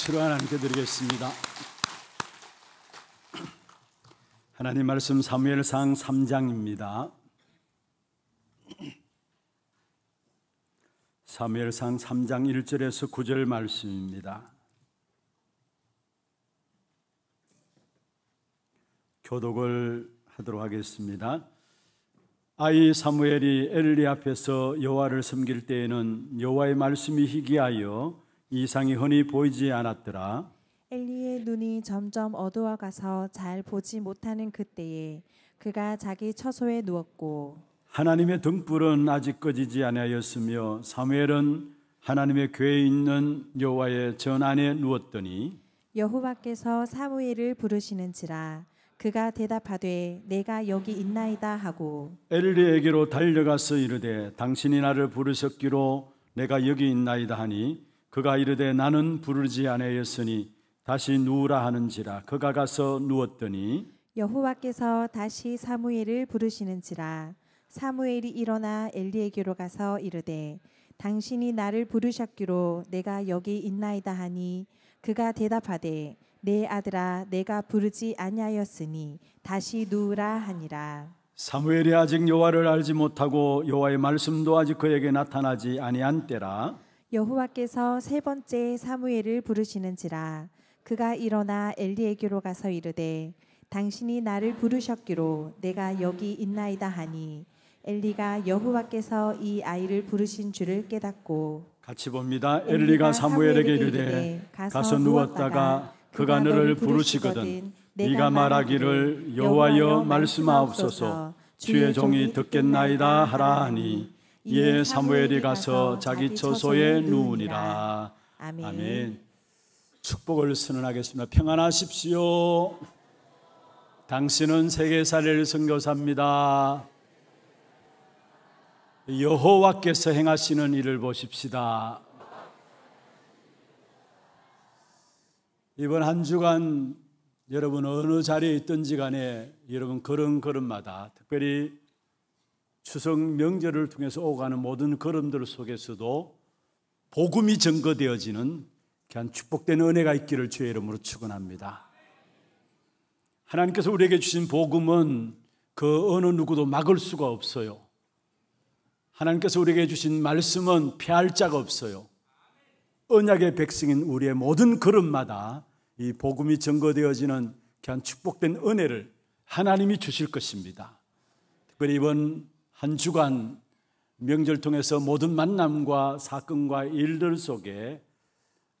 박수로 하나님께 드리겠습니다. 하나님 말씀 사무엘상 3장입니다. 사무엘상 3장 1절에서 9절 말씀입니다. 교독을 하도록 하겠습니다. 아이 사무엘이 엘리 앞에서 여호와를 섬길 때에는 여호와의 말씀이 희귀하여 이상이 흔히 보이지 않았더라. 엘리의 눈이 점점 어두워 가서 잘 보지 못하는 그때에 그가 자기 처소에 누웠고 하나님의 등불은 아직 꺼지지 아니하였으며 사무엘은 하나님의 궤에 있는 여호와의 전 안에 누웠더니 여호와께서 사무엘을 부르시는지라 그가 대답하되 내가 여기 있나이다 하고 엘리에게로 달려가서 이르되 당신이 나를 부르셨기로 내가 여기 있나이다 하니 그가 이르되 나는 부르지 아니하였으니 다시 누우라 하는지라 그가 가서 누웠더니 여호와께서 다시 사무엘을 부르시는지라 사무엘이 일어나 엘리에게로 가서 이르되 당신이 나를 부르셨기로 내가 여기 있나이다 하니 그가 대답하되 내 아들아 내가 부르지 아니하였으니 다시 누우라 하니라 사무엘이 아직 여호와를 알지 못하고 여호와의 말씀도 아직 그에게 나타나지 아니한 때라 여호와께서 세 번째 사무엘을 부르시는지라 그가 일어나 엘리에게로 가서 이르되 당신이 나를 부르셨기로 내가 여기 있나이다 하니 엘리가 여호와께서 이 아이를 부르신 줄을 깨닫고 같이 봅니다. 엘리가 사무엘에게 이르되 가서 누웠다가 그가 너를 부르시거든 네가 말하기를 여호와여 말씀하옵소서 주의 종이 듣겠나이다 하라 하니 이에 예, 사무엘이 가서 자기 처소에 누우니라. 아멘. 아멘. 축복을 선언하겠습니다. 평안하십시오. 당신은 세계 사를 선교사입니다. 여호와께서 행하시는 일을 보십시다. 이번 한 주간 여러분 어느 자리에 있든지 간에 여러분 걸음걸음마다 특별히 추석 명절을 통해서 오가는 모든 걸음들 속에서도 복음이 증거되어지는 그한 축복된 은혜가 있기를 주의 이름으로 축원합니다. 하나님께서 우리에게 주신 복음은 그 어느 누구도 막을 수가 없어요. 하나님께서 우리에게 주신 말씀은 피할 자가 없어요. 언약의 백성인 우리의 모든 걸음마다 이 복음이 증거되어지는 귀한 축복된 은혜를 하나님이 주실 것입니다. 특별히 이번 한 주간 명절 통해서 모든 만남과 사건과 일들 속에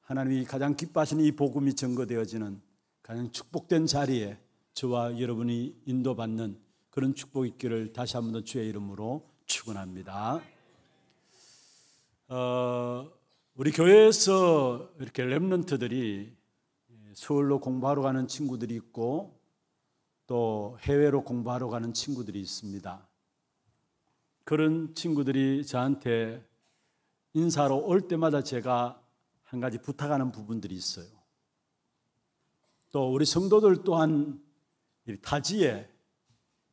하나님이 가장 기뻐하시는 이 복음이 증거되어지는 가장 축복된 자리에 저와 여러분이 인도받는 그런 축복 있기를 다시 한 번 더 주의 이름으로 축원합니다. 어, 우리 교회에서 이렇게 렘런트들이 서울로 공부하러 가는 친구들이 있고 또 해외로 공부하러 가는 친구들이 있습니다. 그런 친구들이 저한테 인사로 올 때마다 제가 한 가지 부탁하는 부분들이 있어요. 또 우리 성도들 또한 타지에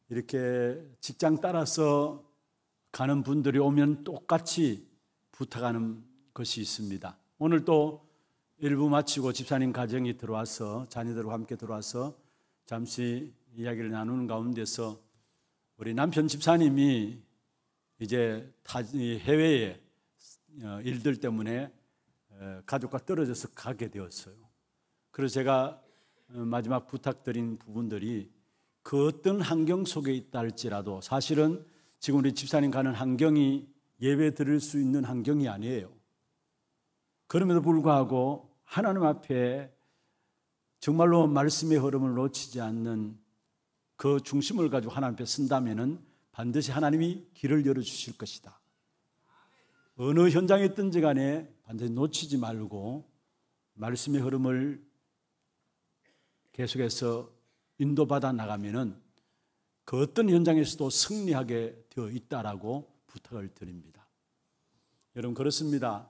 이렇게 직장 따라서 가는 분들이 오면 똑같이 부탁하는 것이 있습니다. 오늘 또 일부 마치고 집사님 가정이 들어와서 자녀들과 함께 들어와서 잠시 이야기를 나누는 가운데서 우리 남편 집사님이 이제 해외에 어, 일들 때문에 가족과 떨어져서 가게 되었어요. 그래서 제가 어, 마지막 부탁드린 부분들이 그 어떤 환경 속에 있다 할지라도 사실은 지금 우리 집사님 가는 환경이 예배 드릴 수 있는 환경이 아니에요. 그럼에도 불구하고 하나님 앞에 정말로 말씀의 흐름을 놓치지 않는 그 중심을 가지고 하나님 앞에 쓴다면은 반드시 하나님이 길을 열어주실 것이다. 어느 현장에 있든지 간에 반드시 놓치지 말고 말씀의 흐름을 계속해서 인도받아 나가면은 그 어떤 현장에서도 승리하게 되어 있다라고 부탁을 드립니다. 여러분 그렇습니다.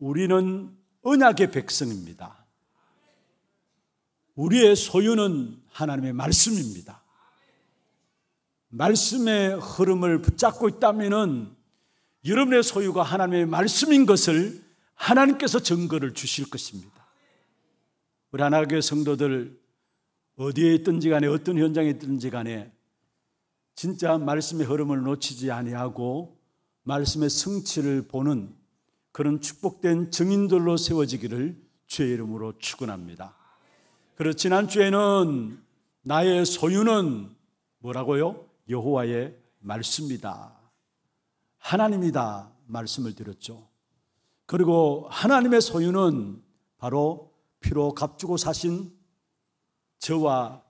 우리는 언약의 백성입니다. 우리의 소유는 하나님의 말씀입니다. 말씀의 흐름을 붙잡고 있다면 여러분의 소유가 하나님의 말씀인 것을 하나님께서 증거를 주실 것입니다. 우리 하나교회 성도들 어디에 있든지 간에 어떤 현장에 있든지 간에 진짜 말씀의 흐름을 놓치지 아니하고 말씀의 성취를 보는 그런 축복된 증인들로 세워지기를 주의 이름으로 축원합니다. 그리고 지난주에는 나의 소유는 뭐라고요? 여호와의 말씀이다. 하나님이다 말씀을 드렸죠. 그리고 하나님의 소유는 바로 피로 값주고 사신 저와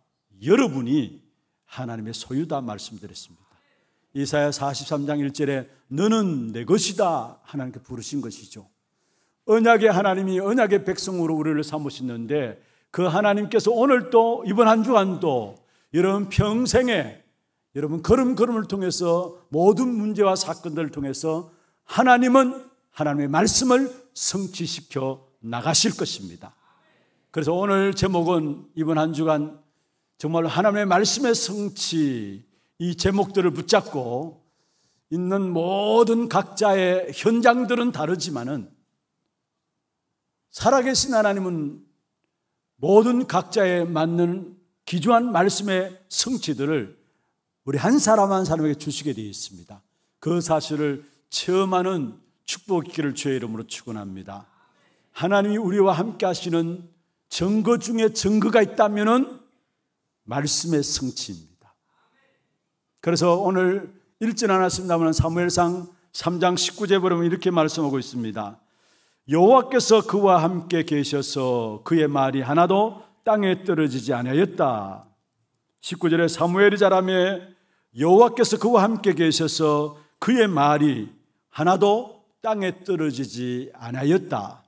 여러분이 하나님의 소유다 말씀드렸습니다. 이사야 43장 1절에 너는 내 것이다 하나님께 부르신 것이죠. 언약의 하나님이 언약의 백성으로 우리를 삼으시는데 그 하나님께서 오늘도 이번 한 주간도 이런 평생에 여러분 걸음걸음을 통해서 모든 문제와 사건들을 통해서 하나님은 하나님의 말씀을 성취시켜 나가실 것입니다. 그래서 오늘 제목은 이번 한 주간 정말 하나님의 말씀의 성취 이 제목들을 붙잡고 있는 모든 각자의 현장들은 다르지만은 살아계신 하나님은 모든 각자에 맞는 기조한 말씀의 성취들을 우리 한 사람 한 사람에게 주시게 되어 있습니다. 그 사실을 체험하는 축복의 길 주의 이름으로 축원합니다. 하나님이 우리와 함께 하시는 증거 중에 증거가 있다면은 말씀의 성취입니다. 그래서 오늘 읽진 않았습니다만 사무엘상 3장 19제 보면 이렇게 말씀하고 있습니다. 여호와께서 그와 함께 계셔서 그의 말이 하나도 땅에 떨어지지 아니하였다. 19절에 사무엘이 자라며 여호와께서 그와 함께 계셔서 그의 말이 하나도 땅에 떨어지지 않았였다.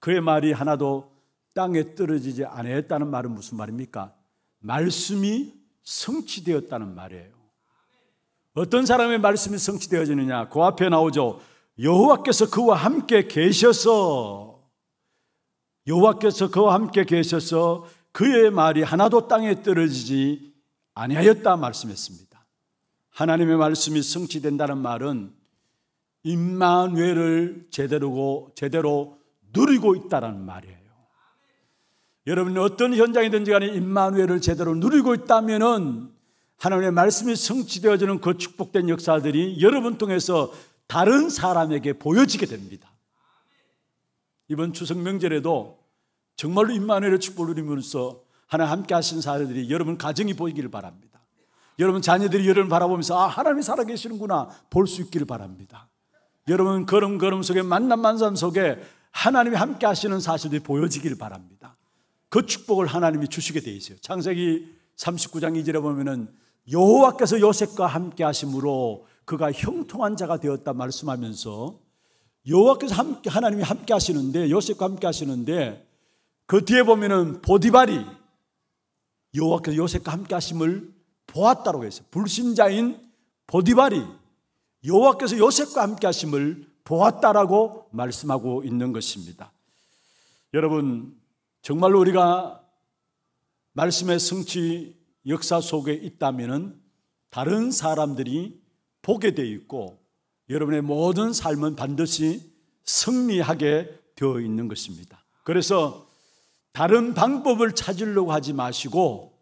그의 말이 하나도 땅에 떨어지지 않았다는 말은 무슨 말입니까? 말씀이 성취되었다는 말이에요. 어떤 사람의 말씀이 성취되어지느냐? 그 앞에 나오죠. 여호와께서 그와 함께 계셔서 여호와께서 그와 함께 계셔서 그의 말이 하나도 땅에 떨어지지 아니하였다 말씀했습니다. 하나님의 말씀이 성취된다는 말은 임마누엘을 제대로고 제대로 누리고 있다는 말이에요. 여러분 어떤 현장이든지 간에 임마누엘을 제대로 누리고 있다면은 하나님의 말씀이 성취되어지는 그 축복된 역사들이 여러분 통해서 다른 사람에게 보여지게 됩니다. 이번 추석 명절에도 정말로 임마누엘의 축복을 누리면서 하나님 함께 하신 사례들이 여러분 가정이 보이기를 바랍니다. 여러분 자녀들이 여러분 바라보면서 아 하나님이 살아계시는구나 볼 수 있기를 바랍니다. 여러분 걸음걸음 속에 만남 만남 속에 하나님이 함께 하시는 사실들이 보여지기를 바랍니다. 그 축복을 하나님이 주시게 돼 있어요. 창세기 39장 2절에 보면은 여호와께서 요셉과 함께 하심으로 그가 형통한 자가 되었다 말씀하면서 여호와께서 함께 하나님이 함께 하시는데 요셉과 함께 하시는데 그 뒤에 보면은 보디발이 여호와께서 요셉과 함께 하심을 보았다고 했어요. 불신자인 보디발이 여호와께서 요셉과 함께 하심을 보았다라고 말씀하고 있는 것입니다. 여러분 정말로 우리가 말씀의 성취 역사 속에 있다면 다른 사람들이 보게 돼 있고 여러분의 모든 삶은 반드시 승리하게 되어 있는 것입니다. 그래서 다른 방법을 찾으려고 하지 마시고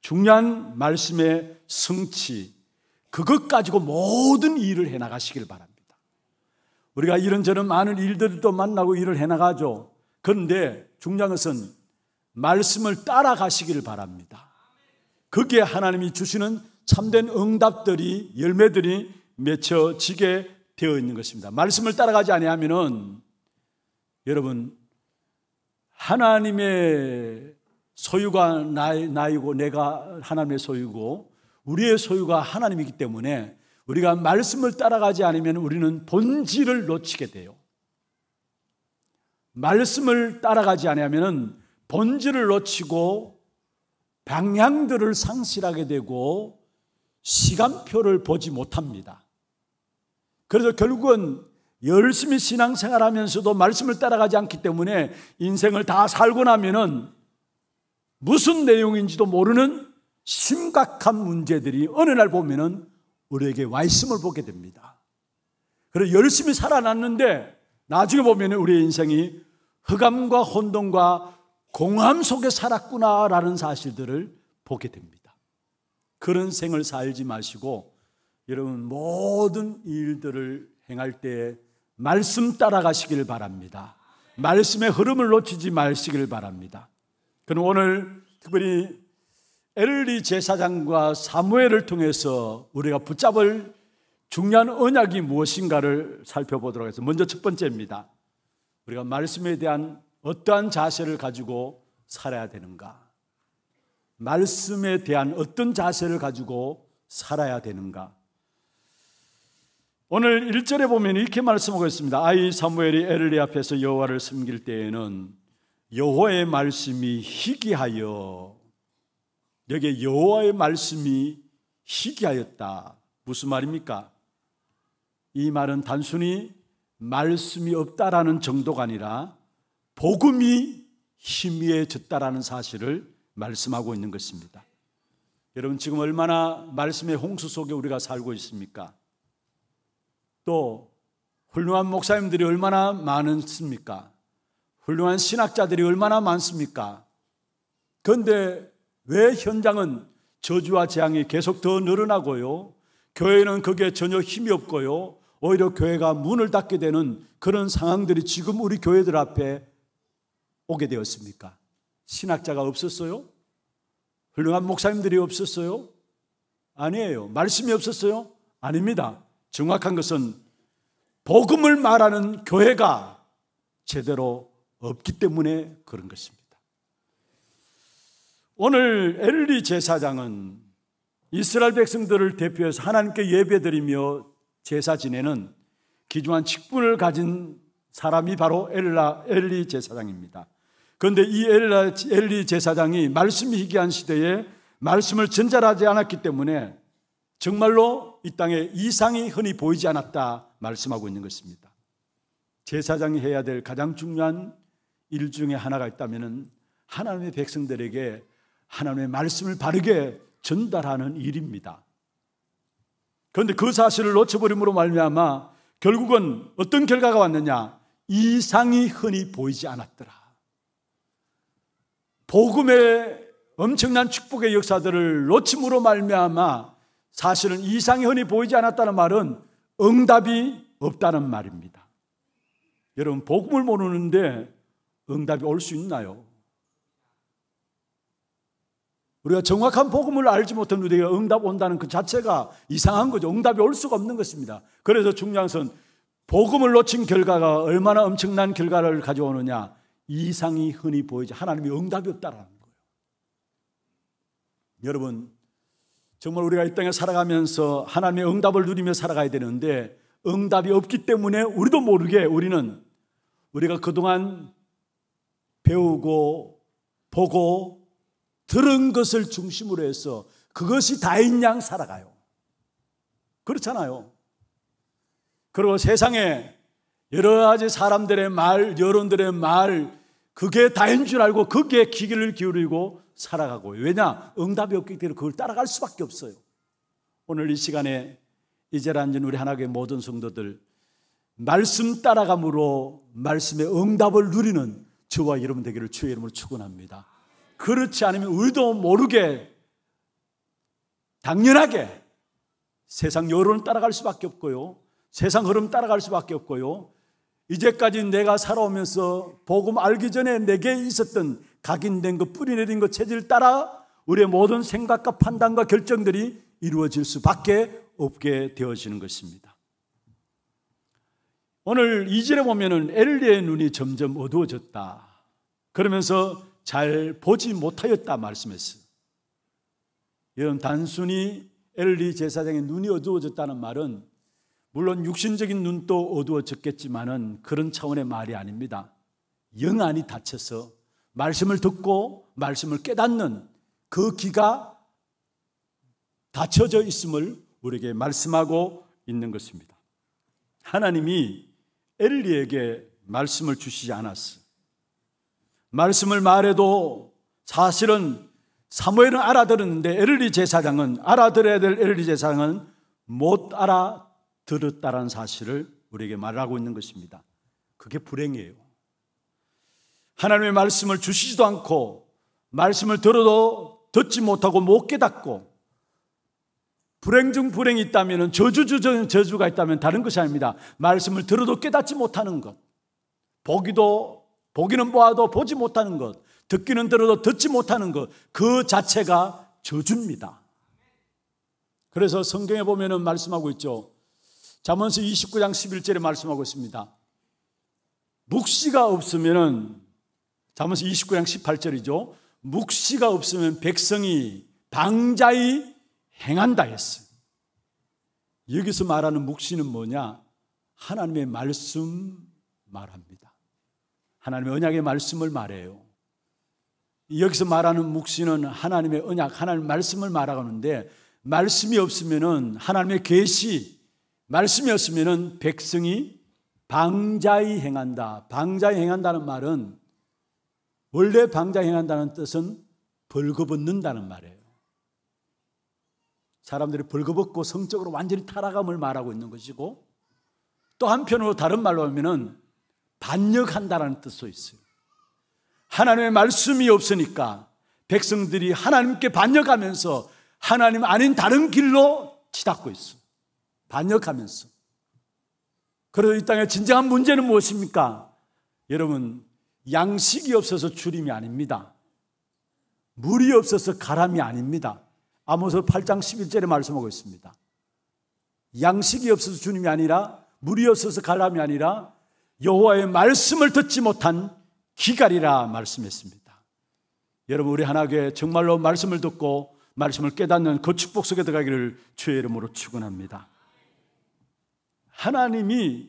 중요한 말씀의 성취, 그것 가지고 모든 일을 해 나가시길 바랍니다. 우리가 이런저런 많은 일들도 만나고 일을 해 나가죠. 그런데 중요한 것은 말씀을 따라가시길 바랍니다. 그게 하나님이 주시는 참된 응답들이 열매들이 맺혀지게 되어 있는 것입니다. 말씀을 따라가지 아니하면은 여러분 하나님의 소유가 나, 나이고 내가 하나님의 소유고 우리의 소유가 하나님이기 때문에 우리가 말씀을 따라가지 않으면 우리는 본질을 놓치게 돼요. 말씀을 따라가지 않으면 본질을 놓치고 방향들을 상실하게 되고 시간표를 보지 못합니다. 그래서 결국은 열심히 신앙생활 하면서도 말씀을 따라가지 않기 때문에 인생을 다 살고 나면은 무슨 내용인지도 모르는 심각한 문제들이 어느 날 보면은 우리에게 와 있음을 보게 됩니다. 그래서 열심히 살아났는데 나중에 보면은 우리의 인생이 흑암과 혼돈과 공함 속에 살았구나라는 사실들을 보게 됩니다. 그런 생을 살지 마시고 여러분 모든 일들을 행할 때에 말씀 따라가시길 바랍니다. 말씀의 흐름을 놓치지 마시길 바랍니다. 그럼 오늘 특별히 엘리 제사장과 사무엘을 통해서 우리가 붙잡을 중요한 언약이 무엇인가를 살펴보도록 하겠습니다. 먼저 첫 번째입니다. 우리가 말씀에 대한 어떠한 자세를 가지고 살아야 되는가? 말씀에 대한 어떤 자세를 가지고 살아야 되는가? 오늘 1절에 보면 이렇게 말씀하고 있습니다. 아이 사무엘이 엘리 앞에서 여호와를 섬길 때에는 여호와의 말씀이 희귀하여 여기에 여호와의 말씀이 희귀하였다. 무슨 말입니까? 이 말은 단순히 말씀이 없다라는 정도가 아니라 복음이 희미해졌다라는 사실을 말씀하고 있는 것입니다. 여러분 지금 얼마나 말씀의 홍수 속에 우리가 살고 있습니까? 또 훌륭한 목사님들이 얼마나 많습니까? 훌륭한 신학자들이 얼마나 많습니까? 그런데 왜 현장은 저주와 재앙이 계속 더 늘어나고요? 교회는 그게 전혀 힘이 없고요. 오히려 교회가 문을 닫게 되는 그런 상황들이 지금 우리 교회들 앞에 오게 되었습니까? 신학자가 없었어요? 훌륭한 목사님들이 없었어요? 아니에요. 말씀이 없었어요? 아닙니다. 정확한 것은 복음을 말하는 교회가 제대로 없기 때문에 그런 것입니다. 오늘 엘리 제사장은 이스라엘 백성들을 대표해서 하나님께 예배드리며 제사 지내는 기중한 직분을 가진 사람이 바로 엘라, 엘리 제사장입니다. 그런데 이 엘라, 엘리 제사장이 말씀이 희귀한 시대에 말씀을 전달하지 않았기 때문에 정말로 이 땅에 이상이 흔히 보이지 않았다 말씀하고 있는 것입니다. 제사장이 해야 될 가장 중요한 일 중에 하나가 있다면 하나님의 백성들에게 하나님의 말씀을 바르게 전달하는 일입니다. 그런데 그 사실을 놓쳐버림으로 말미암아 결국은 어떤 결과가 왔느냐? 이상이 흔히 보이지 않았더라. 복음의 엄청난 축복의 역사들을 놓침으로 말미암아 사실은 이상이 흔히 보이지 않았다는 말은 응답이 없다는 말입니다. 여러분, 복음을 모르는데 응답이 올 수 있나요? 우리가 정확한 복음을 알지 못한 우리가 응답 온다는 그 자체가 이상한 거죠. 응답이 올 수가 없는 것입니다. 그래서 중요한 것은 복음을 놓친 결과가 얼마나 엄청난 결과를 가져오느냐. 이상이 흔히 보이지 하나님이 응답이 없다라는 거예요. 여러분 정말 우리가 이 땅에 살아가면서 하나님의 응답을 누리며 살아가야 되는데 응답이 없기 때문에 우리도 모르게 우리는 우리가 그동안 배우고 보고 들은 것을 중심으로 해서 그것이 다인 양 살아가요. 그렇잖아요. 그리고 세상에 여러 가지 사람들의 말, 여론들의 말, 그게 다인 줄 알고 그게 기기를 기울이고 살아가고 왜냐 응답이 없기 때문에 그걸 따라갈 수밖에 없어요. 오늘 이 시간에 이제라 앉 우리 하나님의 모든 성도들 말씀 따라감으로 말씀의 응답을 누리는 저와 여러분 되기를 주의 이름으로 축원합니다. 그렇지 않으면 우도 모르게 당연하게 세상 여론을 따라갈 수밖에 없고요. 세상 흐름 따라갈 수밖에 없고요. 이제까지 내가 살아오면서 복음 알기 전에 내게 있었던 각인된 것, 그 뿌리내린 것 그 체질 따라 우리의 모든 생각과 판단과 결정들이 이루어질 수밖에 없게 되어지는 것입니다. 오늘 이절에 보면은 엘리의 눈이 점점 어두워졌다. 그러면서 잘 보지 못하였다 말씀했어요. 여러분 단순히 엘리 제사장의 눈이 어두워졌다는 말은 물론 육신적인 눈도 어두워졌겠지만은 그런 차원의 말이 아닙니다. 영안이 닫혀서 말씀을 듣고 말씀을 깨닫는 그 귀가 닫혀져 있음을 우리에게 말씀하고 있는 것입니다. 하나님이 엘리에게 말씀을 주시지 않았어. 말씀을 말해도 사실은 사무엘은 알아들었는데 엘리 제사장은 알아들어야 될 엘리 제사장은 못 알아 들었다라는 사실을 우리에게 말하고 있는 것입니다. 그게 불행이에요. 하나님의 말씀을 주시지도 않고 말씀을 들어도 듣지 못하고 못 깨닫고 불행 중 불행이 있다면 저주 중 저주가 있다면 다른 것이 아닙니다. 말씀을 들어도 깨닫지 못하는 것. 보기도 보기는 보아도 보지 못하는 것. 듣기는 들어도 듣지 못하는 것. 그 자체가 저주입니다. 그래서 성경에 보면은 말씀하고 있죠. 자언서 29장 11절에 말씀하고 있습니다. 묵시가 없으면은 잠언서 29장 18절이죠. 묵시가 없으면 백성이 방자히 행한다 했어 여기서 말하는 묵시는 뭐냐? 하나님의 말씀 말합니다. 하나님의 언약의 말씀을 말해요. 여기서 말하는 묵시는 하나님의 언약, 하나님의 말씀을 말하는데 말씀이 없으면은 하나님의 계시, 말씀이었으면 백성이 방자히 행한다. 방자히 행한다는 말은 원래 방자히 행한다는 뜻은 벌거벗는다는 말이에요. 사람들이 벌거벗고 성적으로 완전히 타락함을 말하고 있는 것이고 또 한편으로 다른 말로 하면반역한다는 뜻도 있어요. 하나님의 말씀이 없으니까 백성들이 하나님께 반역하면서 하나님 아닌 다른 길로 치닫고 있어. 반역하면서. 그래서 이 땅의 진정한 문제는 무엇입니까? 여러분, 양식이 없어서 주림이 아닙니다. 물이 없어서 가람이 아닙니다. 아모서 8장 11절에 말씀하고 있습니다. 양식이 없어서 주님이 아니라 물이 없어서 가람이 아니라 여호와의 말씀을 듣지 못한 기갈이라 말씀했습니다. 여러분 우리 하나교회 정말로 말씀을 듣고 말씀을 깨닫는 그 축복 속에 들어가기를 주의 이름으로 축원합니다. 하나님이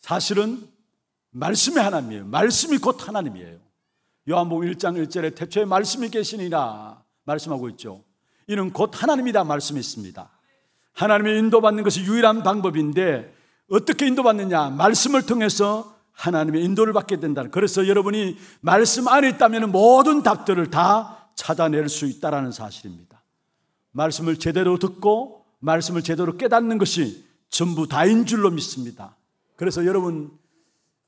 사실은 말씀의 하나님이에요. 말씀이 곧 하나님이에요. 요한복음 1장 1절에 태초에 말씀이 계시니라 말씀하고 있죠. 이는 곧 하나님이다 말씀이 습니다 하나님의 인도받는 것이 유일한 방법인데 어떻게 인도받느냐? 말씀을 통해서 하나님의 인도를 받게 된다 그래서 여러분이 말씀 안에 있다면 모든 답들을 다 찾아낼 수 있다라는 사실입니다. 말씀을 제대로 듣고 말씀을 제대로 깨닫는 것이 전부 다인 줄로 믿습니다. 그래서 여러분,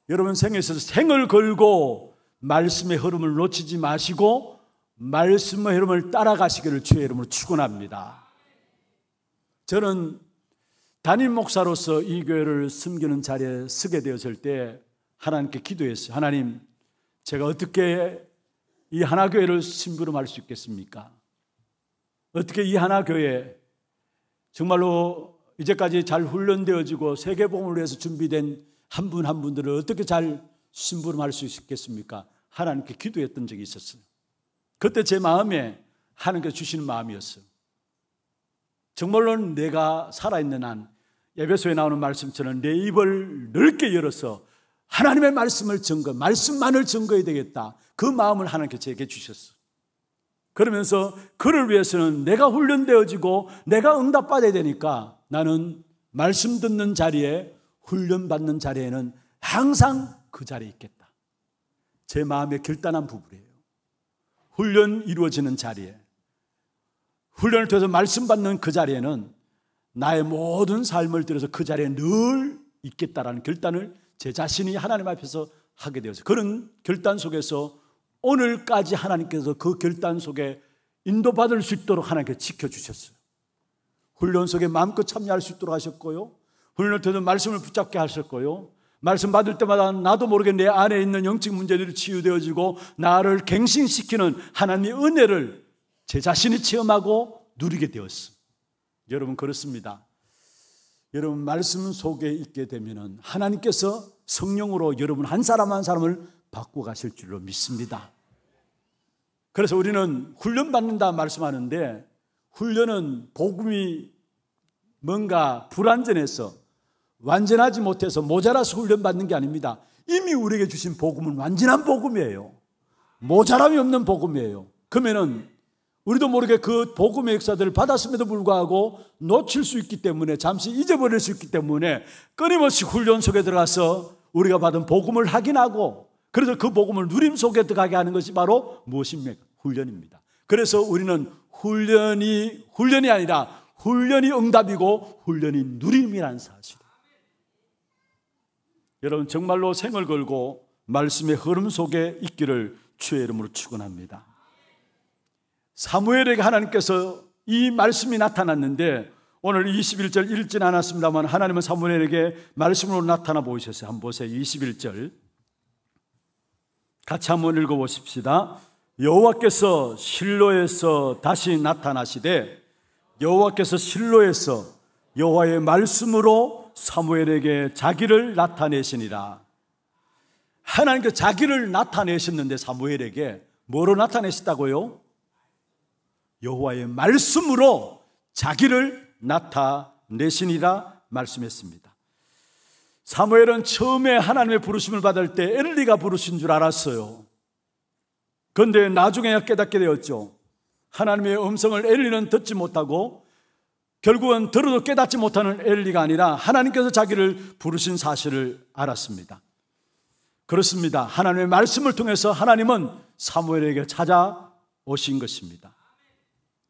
여러분 생에 서 생을 걸고 말씀의 흐름을 놓치지 마시고 말씀의 흐름을 따라가시기를 주의 이름으로 축원합니다. 저는 담임 목사로서 이 교회를 숨기는 자리에 서게 되었을 때 하나님께 기도했어요. 하나님, 제가 어떻게 이 하나 교회를 심부름할 수 있겠습니까? 어떻게 이 하나 교회 정말로 이제까지 잘 훈련되어지고 세계복음을 위해서 준비된 한 분한 한 분들을 어떻게 잘 심부름할 수 있겠습니까? 하나님께 기도했던 적이 있었어요. 그때 제 마음에 하나님께서 주시는 마음이었어요. 정말로 내가 살아있는 한 예배소에 나오는 말씀처럼 내 입을 넓게 열어서 하나님의 말씀을 증거, 말씀만을 증거해야 되겠다. 그 마음을 하나님께 제게 주셨어. 그러면서 그를 위해서는 내가 훈련되어지고 내가 응답받아야 되니까 나는 말씀 듣는 자리에 훈련받는 자리에는 항상 그 자리에 있겠다. 제 마음의 결단한 부분이에요. 훈련 이루어지는 자리에 훈련을 통해서 말씀 받는 그 자리에는 나의 모든 삶을 들여서 그 자리에 늘 있겠다라는 결단을 제 자신이 하나님 앞에서 하게 되어서 그런 결단 속에서 오늘까지 하나님께서 그 결단 속에 인도받을 수 있도록 하나님께 지켜주셨어요. 훈련 속에 마음껏 참여할 수 있도록 하셨고요. 훈련 때는 말씀을 붙잡게 하셨고요. 말씀 받을 때마다 나도 모르게 내 안에 있는 영적 문제들이 치유되어지고 나를 갱신시키는 하나님의 은혜를 제 자신이 체험하고 누리게 되었습 여러분 그렇습니다. 여러분 말씀 속에 있게 되면은 하나님께서 성령으로 여러분 한 사람 한 사람을 바꿔 가실 줄로 믿습니다. 그래서 우리는 훈련 받는다 말씀하는데 훈련은 복음이 뭔가 불완전해서 완전하지 못해서 모자라서 훈련받는 게 아닙니다. 이미 우리에게 주신 복음은 완전한 복음이에요. 모자람이 없는 복음이에요. 그러면은 우리도 모르게 그 복음의 역사들을 받았음에도 불구하고 놓칠 수 있기 때문에 잠시 잊어버릴 수 있기 때문에 끊임없이 훈련 속에 들어가서 우리가 받은 복음을 확인하고 그래서 그 복음을 누림 속에 들어가게 하는 것이 바로 무엇입니까? 훈련입니다. 그래서 우리는 훈련이 훈련이 아니라 훈련이 응답이고 훈련이 누림이라는 사실. 여러분 정말로 생을 걸고 말씀의 흐름 속에 있기를 주의 이름으로 축원합니다. 사무엘에게 하나님께서 이 말씀이 나타났는데 오늘 21절 읽진 않았습니다만 하나님은 사무엘에게 말씀으로 나타나 보이셨어요. 한번 보세요. 21절. 같이 한번 읽어 보십시다. 여호와께서 실로에서 다시 나타나시되 여호와께서 실로에서 여호와의 말씀으로 사무엘에게 자기를 나타내시니라. 하나님께서 자기를 나타내셨는데 사무엘에게 뭐로 나타내셨다고요? 여호와의 말씀으로 자기를 나타내시니라 말씀했습니다. 사무엘은 처음에 하나님의 부르심을 받을 때 엘리가 부르신 줄 알았어요. 그런데 나중에 깨닫게 되었죠. 하나님의 음성을 엘리는 듣지 못하고 결국은 들어도 깨닫지 못하는 엘리가 아니라 하나님께서 자기를 부르신 사실을 알았습니다. 그렇습니다. 하나님의 말씀을 통해서 하나님은 사무엘에게 찾아오신 것입니다.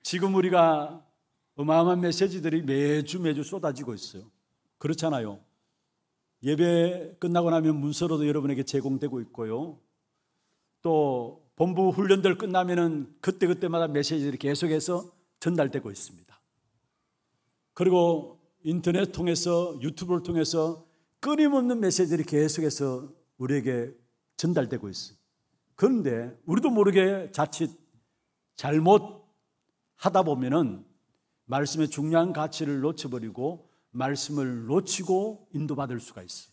지금 우리가 어마어마한 메시지들이 매주 매주 쏟아지고 있어요. 그렇잖아요. 예배 끝나고 나면 문서로도 여러분에게 제공되고 있고요. 또 본부 훈련들 끝나면은 그때그때마다 메시지를 계속해서 전달되고 있습니다. 그리고 인터넷 통해서 유튜브를 통해서 끊임없는 메시지를 계속해서 우리에게 전달되고 있습니다 그런데 우리도 모르게 자칫 잘못 하다 보면은 말씀의 중요한 가치를 놓쳐버리고 말씀을 놓치고 인도받을 수가 있습니다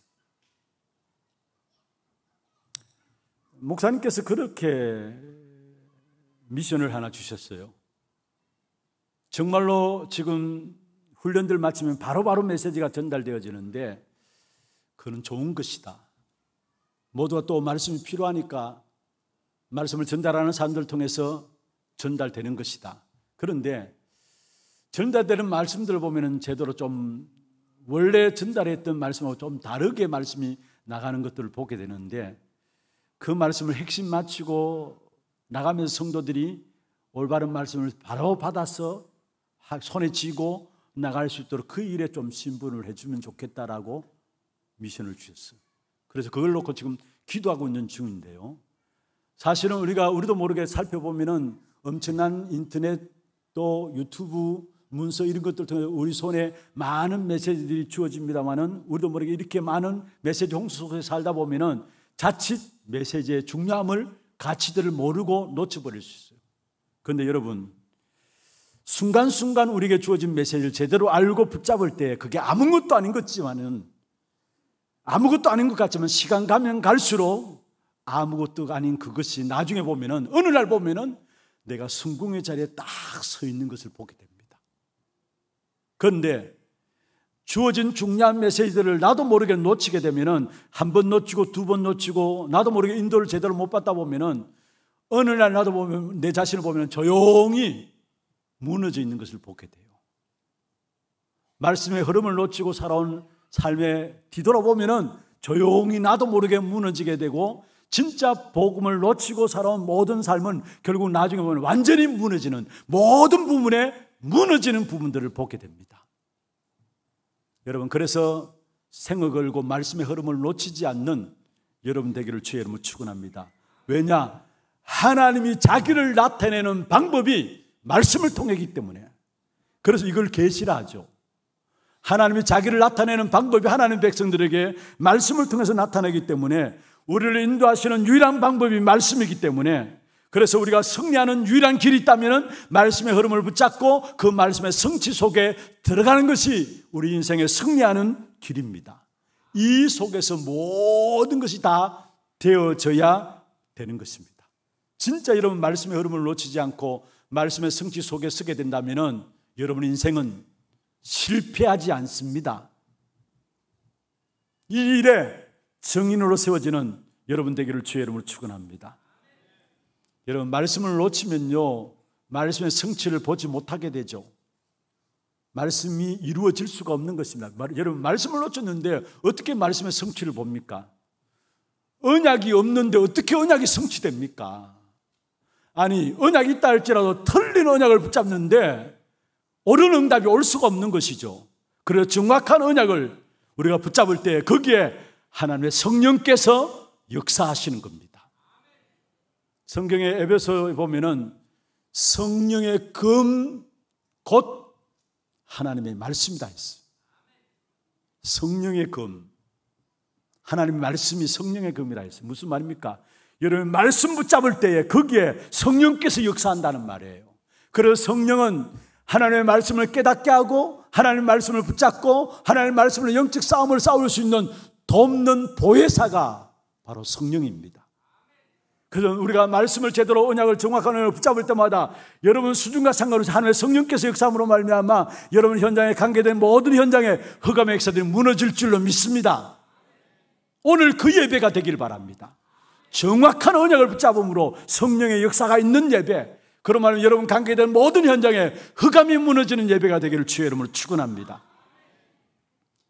목사님께서 그렇게 미션을 하나 주셨어요. 정말로 지금 훈련들 마치면 바로바로 바로 메시지가 전달되어지는데 그는 좋은 것이다. 모두가 또 말씀이 필요하니까 말씀을 전달하는 사람들 통해서 전달되는 것이다. 그런데 전달되는 말씀들을 보면은 제대로 좀 원래 전달했던 말씀하고 좀 다르게 말씀이 나가는 것들을 보게 되는데 그 말씀을 핵심 맞추고 나가면서 성도들이 올바른 말씀을 바로 받아서 손에 쥐고 나갈 수 있도록 그 일에 좀 신분을 해주면 좋겠다라고 미션을 주셨어요. 그래서 그걸 놓고 지금 기도하고 있는 중인데요. 사실은 우리가 우리도 모르게 살펴보면은 엄청난 인터넷 또 유튜브 문서 이런 것들 통해 우리 손에 많은 메시지들이 주어집니다만은 우리도 모르게 이렇게 많은 메시지 홍수 속에 살다 보면은 자칫 메시지의 중요함을 가치들을 모르고 놓쳐버릴 수 있어요. 그런데 여러분, 순간순간 우리에게 주어진 메시지를 제대로 알고 붙잡을 때 그게 아무것도 아닌 것지만은 아무것도 아닌 것 같지만 시간 가면 갈수록 아무것도 아닌 그것이 나중에 보면은 어느 날 보면은 내가 성공의 자리에 딱 서 있는 것을 보게 됩니다. 그런데 주어진 중요한 메시지들을 나도 모르게 놓치게 되면은 한 번 놓치고 두 번 놓치고 나도 모르게 인도를 제대로 못 받다 보면은 어느 날 나도 보면 내 자신을 보면 조용히 무너져 있는 것을 보게 돼요. 말씀의 흐름을 놓치고 살아온 삶에 뒤돌아보면은 조용히 나도 모르게 무너지게 되고 진짜 복음을 놓치고 살아온 모든 삶은 결국 나중에 보면 완전히 무너지는 모든 부분에 무너지는 부분들을 보게 됩니다. 여러분 그래서 생을 걸고 말씀의 흐름을 놓치지 않는 여러분 되기를 주의 이름으로 축원합니다. 왜냐? 하나님이 자기를 나타내는 방법이 말씀을 통해기 때문에. 그래서 이걸 계시라 하죠. 하나님이 자기를 나타내는 방법이 하나님 백성들에게 말씀을 통해서 나타내기 때문에 우리를 인도하시는 유일한 방법이 말씀이기 때문에 그래서 우리가 승리하는 유일한 길이 있다면 말씀의 흐름을 붙잡고 그 말씀의 성취 속에 들어가는 것이 우리 인생의 승리하는 길입니다. 이 속에서 모든 것이 다 되어져야 되는 것입니다. 진짜 여러분 말씀의 흐름을 놓치지 않고 말씀의 성취 속에 쓰게 된다면 여러분 인생은 실패하지 않습니다. 이 일에 증인으로 세워지는 여러분 되기를 주의 이름으로 축원합니다. 여러분, 말씀을 놓치면요, 말씀의 성취를 보지 못하게 되죠. 말씀이 이루어질 수가 없는 것입니다. 여러분, 말씀을 놓쳤는데 어떻게 말씀의 성취를 봅니까? 언약이 없는데 어떻게 언약이 성취됩니까? 아니, 언약이 있다 할지라도 틀린 언약을 붙잡는데 옳은 응답이 올 수가 없는 것이죠. 그래서 정확한 언약을 우리가 붙잡을 때 거기에 하나님의 성령께서 역사하시는 겁니다. 성경에 에베소에 보면은 성령의 금, 곧 하나님의 말씀이다 했어 성령의 금. 하나님의 말씀이 성령의 금이라 했어 무슨 말입니까? 여러분, 말씀 붙잡을 때에 거기에 성령께서 역사한다는 말이에요. 그래서 성령은 하나님의 말씀을 깨닫게 하고 하나님의 말씀을 붙잡고 하나님의 말씀으 영적 싸움을 싸울 수 있는 돕는 보혜사가 바로 성령입니다. 그래서 우리가 말씀을 제대로 언약을 정확한 언을 약 붙잡을 때마다 여러분 수준과 상관없이 하나님의 성령께서 역사함으로 말미암아 여러분 현장에 관계된 모든 현장에 허감의 역사들이 무너질 줄로 믿습니다. 오늘 그 예배가 되길 바랍니다. 정확한 언약을 붙잡음으로 성령의 역사가 있는 예배. 그러면 여러분 관계된 모든 현장에 흑암이 무너지는 예배가 되기를 주의 이름으로 축원합니다.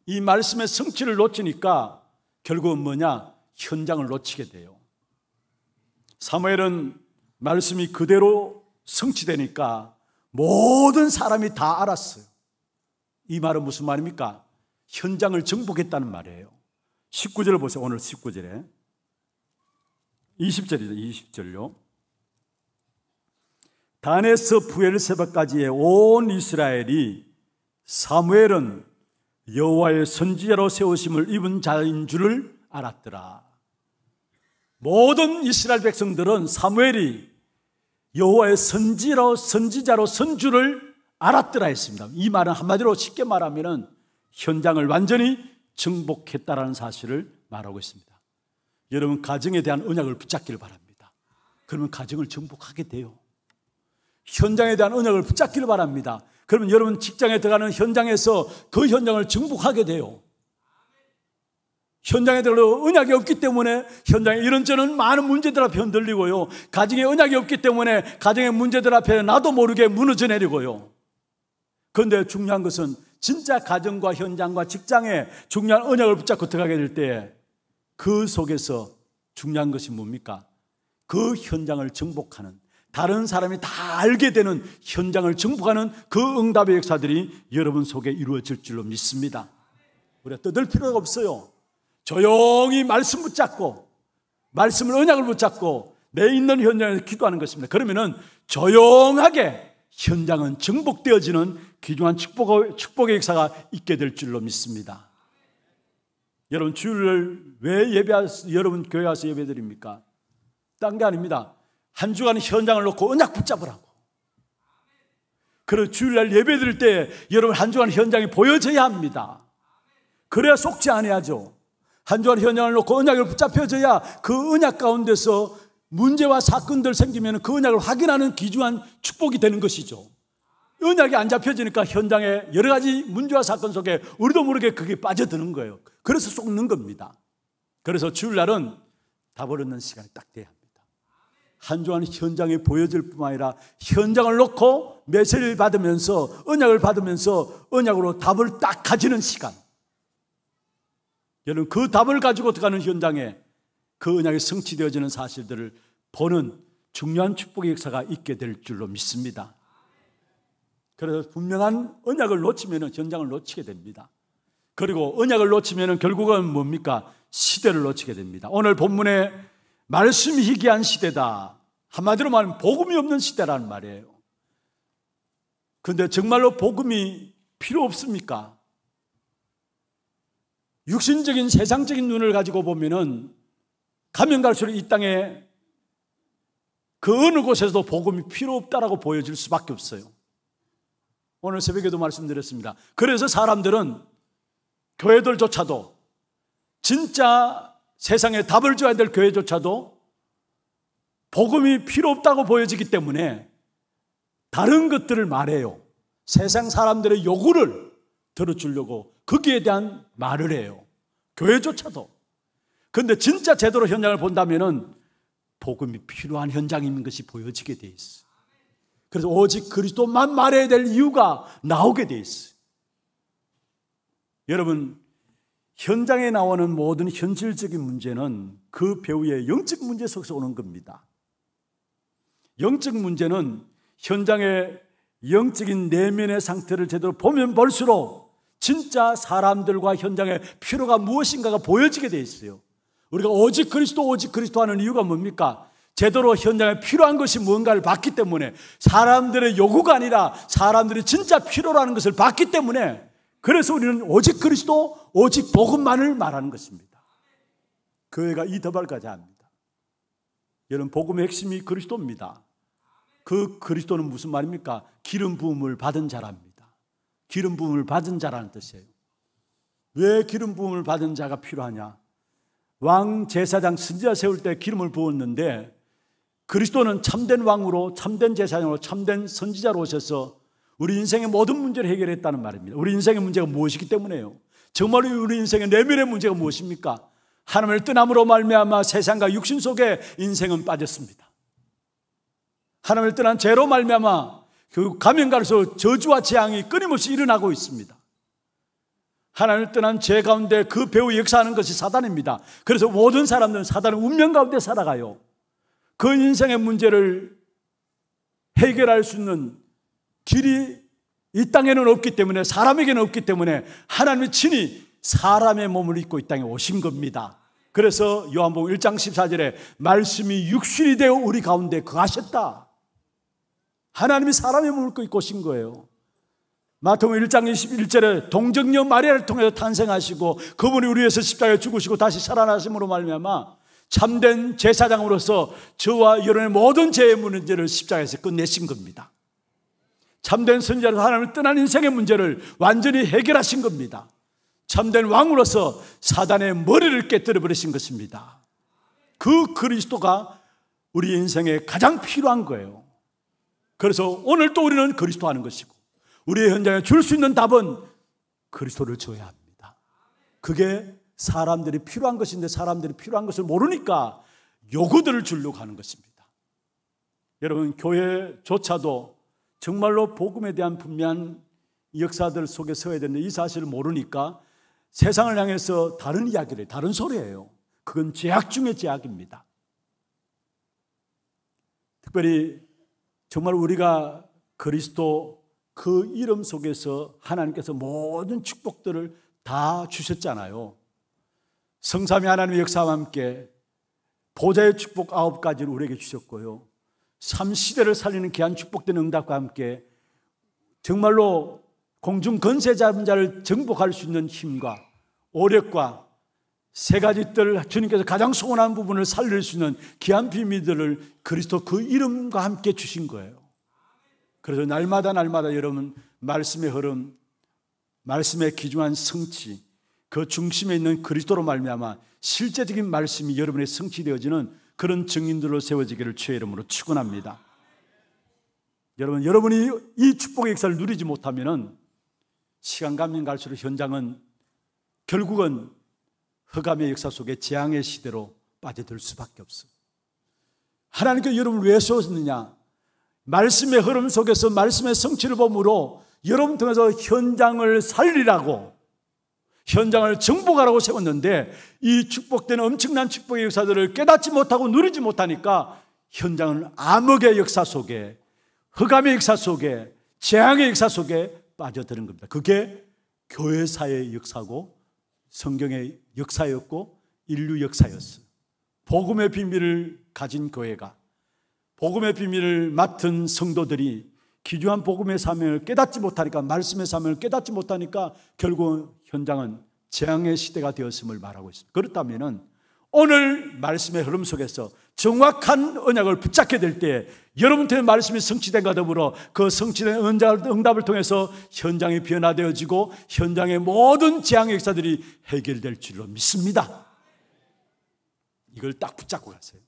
이 말씀의 성취를 놓치니까 결국은 뭐냐? 현장을 놓치게 돼요. 사무엘은 말씀이 그대로 성취되니까 모든 사람이 다 알았어요. 이 말은 무슨 말입니까? 현장을 정복했다는 말이에요. 19절 보세요. 오늘 19절에. 20절이죠. 20절요. 단에서 부엘세바까지의 온 이스라엘이 사무엘은 여호와의 선지자로 세우심을 입은 자인 줄을 알았더라. 모든 이스라엘 백성들은 사무엘이 여호와의 선지로 선지자로 선주를 알았더라 했습니다. 이 말은 한마디로 쉽게 말하면 현장을 완전히 정복했다라는 사실을 말하고 있습니다. 여러분 가정에 대한 언약을 붙잡기를 바랍니다. 그러면 가정을 정복하게 돼요. 현장에 대한 언약을 붙잡기를 바랍니다. 그러면 여러분 직장에 들어가는 현장에서 그 현장을 정복하게 돼요. 현장에 들어 은약이 없기 때문에 현장에 이런저런 많은 문제들 앞에 흔들리고요. 가정에 은약이 없기 때문에 가정의 문제들 앞에 나도 모르게 무너져 내리고요. 그런데 중요한 것은 진짜 가정과 현장과 직장에 중요한 은약을 붙잡고 들어가게 될 때 그 속에서 중요한 것이 뭡니까? 그 현장을 정복하는 다른 사람이 다 알게 되는 현장을 정복하는 그 응답의 역사들이 여러분 속에 이루어질 줄로 믿습니다. 우리가 떠들 필요가 없어요. 조용히 말씀 붙잡고 말씀을 언약을 붙잡고 내 있는 현장에서 기도하는 것입니다. 그러면은 조용하게 현장은 정복되어지는 귀중한 축복의, 축복의 역사가 있게 될 줄로 믿습니다. 여러분 주일을 왜 예배 여러분 교회 와서 예배 드립니까? 딴 게 아닙니다. 한 주간 현장을 놓고 언약 붙잡으라고. 그리고 주일날 예배 드릴 때 여러분 한 주간 현장이 보여져야 합니다. 그래야 속지 않아야죠. 단조한 현장을 놓고 은약을붙잡혀줘야그은약 가운데서 문제와 사건들 생기면 그은약을 확인하는 귀중한 축복이 되는 것이죠. 언약이 안 잡혀지니까 현장에 여러 가지 문제와 사건 속에 우리도 모르게 그게 빠져드는 거예요. 그래서 속는 겁니다. 그래서 주일날은 답을 얻는 시간이 딱 돼야 합니다. 한조한 현장에 보여질 뿐만 아니라 현장을 놓고 메시지를 받으면서 언약을 받으면서 언약으로 답을 딱 가지는 시간. 여러분 그 답을 가지고 들어가는 현장에 그은약이 성취되어지는 사실들을 보는 중요한 축복의 역사가 있게 될 줄로 믿습니다. 그래서 분명한 은약을 놓치면 현장을 놓치게 됩니다. 그리고 은약을 놓치면 결국은 뭡니까? 시대를 놓치게 됩니다. 오늘 본문에 말씀이 희귀한 시대다. 한마디로 말하면 복음이 없는 시대라는 말이에요. 근데 정말로 복음이 필요 없습니까? 육신적인 세상적인 눈을 가지고 보면은 가면 갈수록 이 땅에 그 어느 곳에서도 복음이 필요 없다라고 보여질 수밖에 없어요. 오늘 새벽에도 말씀드렸습니다. 그래서 사람들은 교회들조차도 진짜 세상에 답을 줘야 될 교회조차도 복음이 필요 없다고 보여지기 때문에 다른 것들을 말해요. 세상 사람들의 요구를 들어주려고 거기에 대한 말을 해요. 교회조차도. 그런데 진짜 제대로 현장을 본다면은 복음이 필요한 현장인 것이 보여지게 돼 있어. 그래서 오직 그리스도만 말해야 될 이유가 나오게 돼 있어. 여러분, 현장에 나오는 모든 현실적인 문제는 그 배우의 영적 문제 속에서 오는 겁니다. 영적 문제는 현장의 영적인 내면의 상태를 제대로 보면 볼수록 진짜 사람들과 현장의 필요가 무엇인가가 보여지게 돼 있어요. 우리가 오직 그리스도, 오직 그리스도 하는 이유가 뭡니까? 제대로 현장에 필요한 것이 무언가를 봤기 때문에 사람들의 요구가 아니라 사람들이 진짜 필요라는 것을 봤기 때문에 그래서 우리는 오직 그리스도, 오직 복음만을 말하는 것입니다. 교회가 이 더발까지 합니다. 여러분, 복음의 핵심이 그리스도입니다. 그 그리스도는 무슨 말입니까? 기름 부음을 받은 자랍니다. 기름 부음을 받은 자라는 뜻이에요. 왜 기름 부음을 받은 자가 필요하냐? 왕 제사장 선지자 세울 때 기름을 부었는데 그리스도는 참된 왕으로 참된 제사장으로 참된 선지자로 오셔서 우리 인생의 모든 문제를 해결했다는 말입니다. 우리 인생의 문제가 무엇이기 때문에요? 정말 우리 인생의 내면의 문제가 무엇입니까? 하나님을 떠남으로 말미암아 세상과 육신 속에 인생은 빠졌습니다. 하나님을 떠난 죄로 말미암아 교육 그 가면 가로록 저주와 재앙이 끊임없이 일어나고 있습니다. 하나님을 떠난 죄 가운데 그 배후 역사하는 것이 사단입니다. 그래서 모든 사람들은 사단의 운명 가운데 살아가요. 그 인생의 문제를 해결할 수 있는 길이 이 땅에는 없기 때문에 사람에게는 없기 때문에 하나님이 친히 사람의 몸을 입고 이 땅에 오신 겁니다. 그래서 요한복 1장 14절에 말씀이 육신이 되어 우리 가운데 거하셨다. 하나님이 사람의 몸을 입신 거예요. 마태복음 1장 21절에 동정녀 마리아를 통해서 탄생하시고 그분이 우리 위서 십자가에 죽으시고 다시 살아나심으로 말미암아 참된 제사장으로서 저와 여러분의 모든 죄의 문제를 십자가에서 끝내신 겁니다. 참된 선자로 하나님을 떠난 인생의 문제를 완전히 해결하신 겁니다. 참된 왕으로서 사단의 머리를 깨뜨려 버리신 것입니다. 그 그리스도가 우리 인생에 가장 필요한 거예요. 그래서 오늘 또 우리는 그리스도 하는 것이고 우리의 현장에 줄 수 있는 답은 그리스도를 줘야 합니다. 그게 사람들이 필요한 것인데 사람들이 필요한 것을 모르니까 요구들을 주려고 하는 것입니다. 여러분 교회조차도 정말로 복음에 대한 분명한 역사들 속에 서야 되는데 이 사실을 모르니까 세상을 향해서 다른 이야기를 다른 소리예요. 그건 제약 중의 제약입니다. 특별히 정말 우리가 그리스도 그 이름 속에서 하나님께서 모든 축복들을 다 주셨잖아요. 성삼위 하나님의 역사와 함께 보좌의 축복 아홉 가지를 우리에게 주셨고요. 삼시대를 살리는 귀한 축복된 응답과 함께 정말로 공중 건세 잡은 자를 정복할 수 있는 힘과 오력과 세 가지 뜰 주님께서 가장 소원한 부분을 살릴 수 있는 귀한 비밀들을 그리스도 그 이름과 함께 주신 거예요. 그래서 날마다 날마다 여러분 말씀의 흐름, 말씀의 귀중한 성취, 그 중심에 있는 그리스도로 말미암아 실제적인 말씀이 여러분의 성취되어지는 그런 증인들로 세워지기를 주의 이름으로 축원합니다. 여러분, 여러분이 이 축복의 역사를 누리지 못하면 시간 가면 갈수록 현장은 결국은 흑암의 역사 속에 재앙의 시대로 빠져들 수밖에 없어. 하나님께 여러분을 왜 세웠느냐? 말씀의 흐름 속에서 말씀의 성취를 보므로 여러분 통해서 현장을 살리라고 현장을 정복하라고 세웠는데 이 축복된 엄청난 축복의 역사들을 깨닫지 못하고 누리지 못하니까 현장은 암흑의 역사 속에 흑암의 역사 속에 재앙의 역사 속에 빠져드는 겁니다. 그게 교회사의 역사고 성경의 역사였고 인류 역사였어. 복음의 비밀을 가진 교회가 복음의 비밀을 맡은 성도들이 기주한 복음의 사명을 깨닫지 못하니까 말씀의 사명을 깨닫지 못하니까 결국 현장은 재앙의 시대가 되었음을 말하고 있습니다. 그렇다면 오늘 말씀의 흐름 속에서 정확한 언약을 붙잡게 될때 여러분들의 말씀이 성취된가 더불어 그 성취된 응답을 통해서 현장이 변화되어지고 현장의 모든 재앙의 역사들이 해결될 줄로 믿습니다. 이걸 딱 붙잡고 가세요.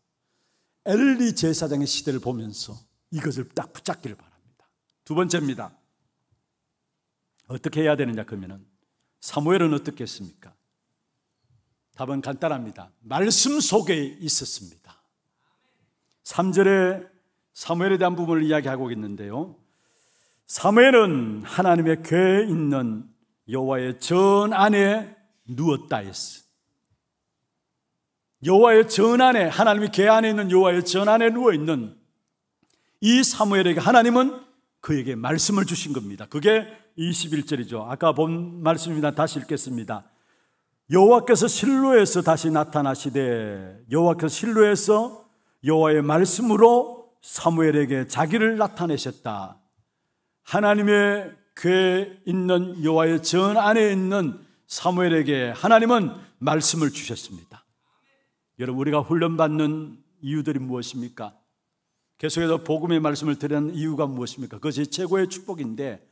엘리 제사장의 시대를 보면서 이것을 딱 붙잡기를 바랍니다. 두 번째입니다. 어떻게 해야 되느냐 그러면은 사무엘은 어떻게 했습니까? 답은 간단합니다. 말씀 속에 있었습니다. 3절에 사무엘에 대한 부분을 이야기하고 있는데요. 사무엘은 하나님의 궤에 있는 여호와의 전 안에 누웠다 했어. 여호와의 전 안에 하나님의 궤 안에 있는 여호와의 전 안에 누워 있는 이 사무엘에게 하나님은 그에게 말씀을 주신 겁니다. 그게 21절이죠. 아까 본 말씀입니다. 다시 읽겠습니다. 여호와께서 실로에서 다시 나타나시되 여호와께서 실로에서 여호와의 말씀으로 사무엘에게 자기를 나타내셨다. 하나님의 궤 있는 여호와의 전 안에 있는 사무엘에게 하나님은 말씀을 주셨습니다. 여러분 우리가 훈련받는 이유들이 무엇입니까? 계속해서 복음의 말씀을 드리는 이유가 무엇입니까? 그것이 최고의 축복인데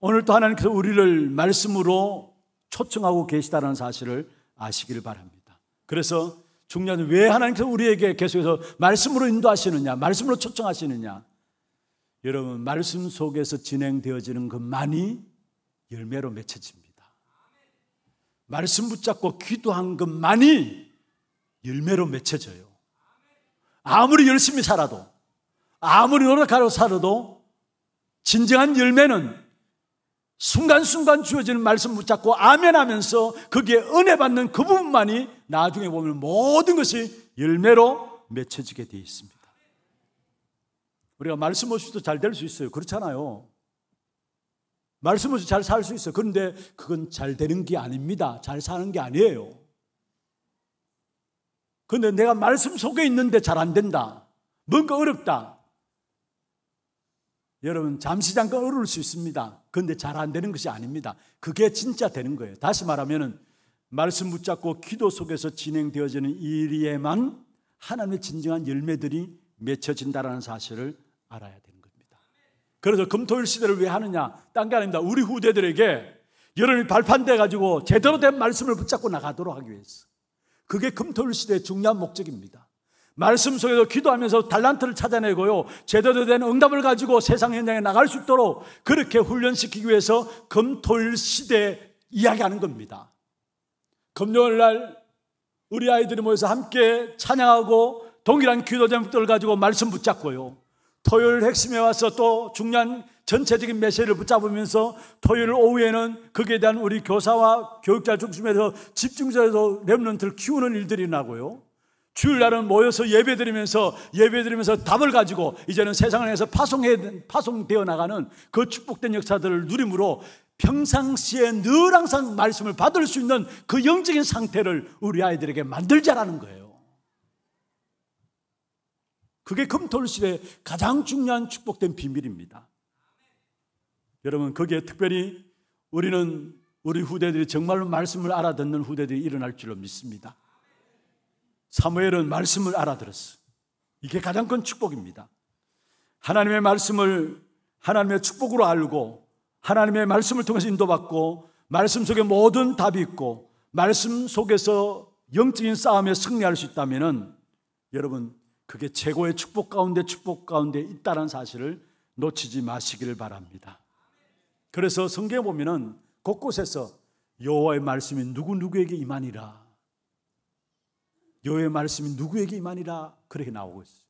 오늘도 하나님께서 우리를 말씀으로 초청하고 계시다는 사실을 아시길 바랍니다. 그래서 중요한 왜 하나님께서 우리에게 계속해서 말씀으로 인도하시느냐, 말씀으로 초청하시느냐. 여러분, 말씀 속에서 진행되어지는 것만이 열매로 맺혀집니다. 말씀 붙잡고 기도한 것만이 열매로 맺혀져요. 아무리 열심히 살아도, 아무리 노력하고 살아도, 진정한 열매는 순간순간 주어지는 말씀 붙잡고 아멘 하면서 거기에 은혜 받는 그 부분만이 나중에 보면 모든 것이 열매로 맺혀지게 되어 있습니다. 우리가 말씀 없이도 잘 될 수 있어요. 그렇잖아요. 말씀 없이 잘 살 수 있어요. 그런데 그건 잘 되는 게 아닙니다. 잘 사는 게 아니에요. 그런데 내가 말씀 속에 있는데 잘 안 된다. 뭔가 어렵다. 여러분, 잠시 잠깐 어려울 수 있습니다. 그런데잘안 되는 것이 아닙니다. 그게 진짜 되는 거예요. 다시 말하면 말씀 붙잡고 기도 속에서 진행되어지는 일에만 하나님의 진정한 열매들이 맺혀진다라는 사실을 알아야 되는 겁니다. 그래서 금토일 시대를 왜 하느냐? 딴 게 아닙니다. 우리 후대들에게 여러분이 발판돼 가지고 제대로 된 말씀을 붙잡고 나가도록 하기 위해서. 그게 금토일 시대의 중요한 목적입니다. 말씀 속에서 기도하면서 달란트를 찾아내고요. 제대로 된 응답을 가지고 세상 현장에 나갈 수 있도록 그렇게 훈련시키기 위해서 금토일 시대 이야기하는 겁니다. 금요일 날 우리 아이들이 모여서 함께 찬양하고 동일한 기도 제목들을 가지고 말씀 붙잡고요. 토요일 핵심에 와서 또 중요한 전체적인 메시지를 붙잡으면서 토요일 오후에는 거기에 대한 우리 교사와 교육자 중심에서 집중적으로 렘런트를 키우는 일들이 나고요. 주일날은 모여서 예배드리면서 예배드리면서 답을 가지고 이제는 세상을 해서 파송해 파송되어 나가는 그 축복된 역사들을 누림으로 평상시에 늘 항상 말씀을 받을 수 있는 그 영적인 상태를 우리 아이들에게 만들자라는 거예요. 그게 금토일실의 가장 중요한 축복된 비밀입니다. 여러분 거기에 특별히 우리는 우리 후대들이 정말로 말씀을 알아듣는 후대들이 일어날 줄로 믿습니다. 사무엘은 말씀을 알아들었어. 이게 가장 큰 축복입니다. 하나님의 말씀을 하나님의 축복으로 알고 하나님의 말씀을 통해서 인도받고 말씀 속에 모든 답이 있고 말씀 속에서 영적인 싸움에 승리할 수 있다면은 여러분 그게 최고의 축복 가운데 축복 가운데 있다는 사실을 놓치지 마시기를 바랍니다. 그래서 성경에 보면은 곳곳에서 여호와의 말씀이 누구 누구에게 임하니라 여호의 와 말씀이 누구에게 임하니라 그렇게 나오고 있어요.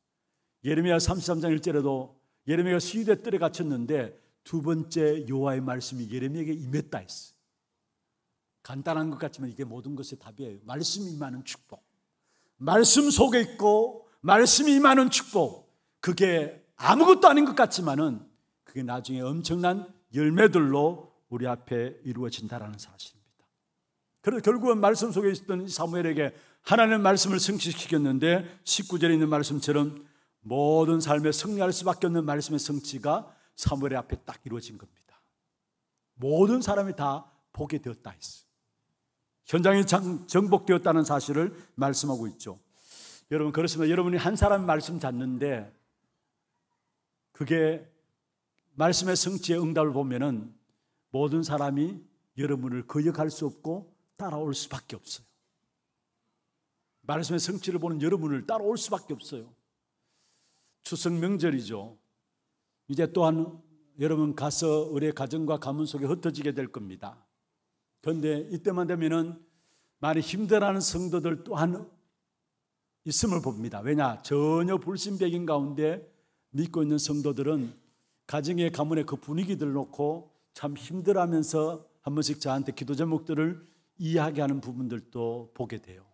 예레미야 33장 1절에도 예레미야가 시위대 뜰에 갇혔는데 두 번째 여호와의 말씀이 예레미야에게 임했다 했어. 간단한 것 같지만 이게 모든 것의 답이에요. 말씀이 임하는 축복. 말씀 속에 있고 말씀이 임하는 축복. 그게 아무것도 아닌 것 같지만은 그게 나중에 엄청난 열매들로 우리 앞에 이루어진다라는 사실입니다. 그래서 결국은 말씀 속에 있었던 사무엘에게 하나님의 말씀을 성취시키겠는데 19절에 있는 말씀처럼 모든 삶에 승리할 수밖에 없는 말씀의 성취가 사무엘의 앞에 딱 이루어진 겁니다. 모든 사람이 다 보게 되었다 했어 현장이 정복되었다는 사실을 말씀하고 있죠. 여러분 그렇습니다. 여러분이 한 사람 말씀 듣는데 그게 말씀의 성취의 응답을 보면은 모든 사람이 여러분을 거역할 수 없고 따라올 수밖에 없어요. 말씀의 성취를 보는 여러분을 따라올 수밖에 없어요. 추석 명절이죠. 이제 또한 여러분 가서 우리의 가정과 가문 속에 흩어지게 될 겁니다. 그런데 이때만 되면은 많이 힘들어하는 성도들 또한 있음을 봅니다. 왜냐? 전혀 불신백인 가운데 믿고 있는 성도들은 가정의 가문의 그 분위기들 놓고 참 힘들어하면서 한 번씩 저한테 기도 제목들을 이야기하는 부분들도 보게 돼요.